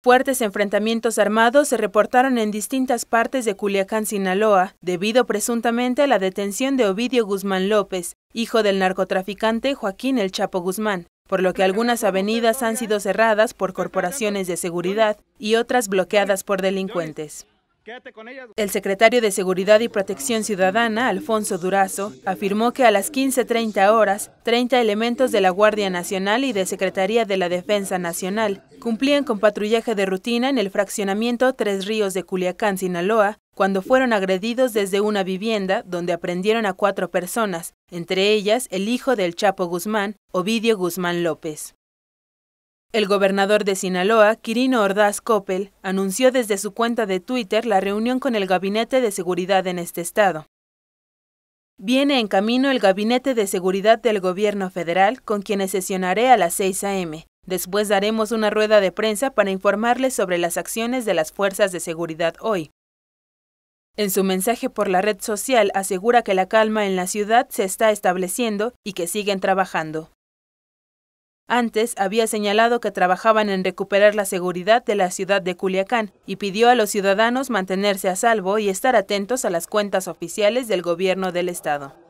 Fuertes enfrentamientos armados se reportaron en distintas partes de Culiacán, Sinaloa, debido presuntamente a la detención de Ovidio Guzmán López, hijo del narcotraficante Joaquín El Chapo Guzmán, por lo que algunas avenidas han sido cerradas por corporaciones de seguridad y otras bloqueadas por delincuentes. El secretario de Seguridad y Protección Ciudadana, Alfonso Durazo, afirmó que a las 15.30 horas, 30 elementos de la Guardia Nacional y de Secretaría de la Defensa Nacional cumplían con patrullaje de rutina en el fraccionamiento Tres Ríos de Culiacán, Sinaloa, cuando fueron agredidos desde una vivienda donde aprendieron a cuatro personas, entre ellas el hijo del Chapo Guzmán, Ovidio Guzmán López. El gobernador de Sinaloa, Quirino Ordaz Coppel, anunció desde su cuenta de Twitter la reunión con el Gabinete de Seguridad en este estado. Viene en camino el Gabinete de Seguridad del Gobierno Federal, con quienes sesionaré a las 6 a.m. Después daremos una rueda de prensa para informarles sobre las acciones de las fuerzas de seguridad hoy. En su mensaje por la red social asegura que la calma en la ciudad se está estableciendo y que siguen trabajando. Antes había señalado que trabajaban en recuperar la seguridad de la ciudad de Culiacán y pidió a los ciudadanos mantenerse a salvo y estar atentos a las cuentas oficiales del gobierno del estado.